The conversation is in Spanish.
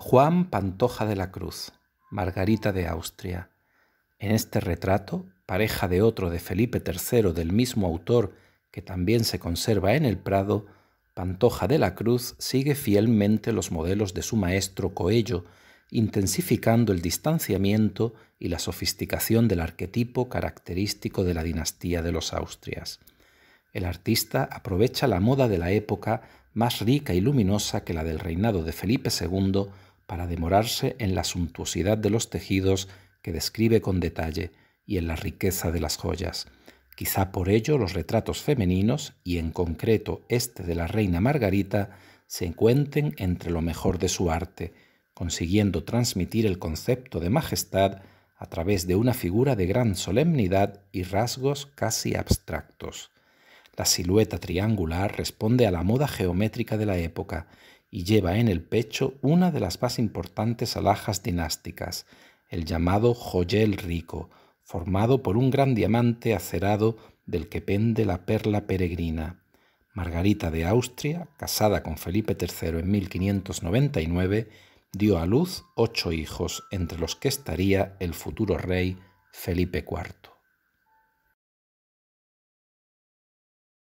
Juan Pantoja de la Cruz, Margarita de Austria. En este retrato, pareja de otro de Felipe III del mismo autor que también se conserva en el Prado, Pantoja de la Cruz sigue fielmente los modelos de su maestro Coello, intensificando el distanciamiento y la sofisticación del arquetipo característico de la dinastía de los Austrias. El artista aprovecha la moda de la época más rica y luminosa que la del reinado de Felipe II para demorarse en la suntuosidad de los tejidos que describe con detalle y en la riqueza de las joyas. Quizá por ello los retratos femeninos, y en concreto este de la reina Margarita, se encuentren entre lo mejor de su arte, consiguiendo transmitir el concepto de majestad a través de una figura de gran solemnidad y rasgos casi abstractos. La silueta triangular responde a la moda geométrica de la época y lleva en el pecho una de las más importantes alhajas dinásticas, el llamado joyel rico, formado por un gran diamante acerado del que pende la perla peregrina. Margarita de Austria, casada con Felipe III en 1599, dio a luz ocho hijos, entre los que estaría el futuro rey Felipe IV.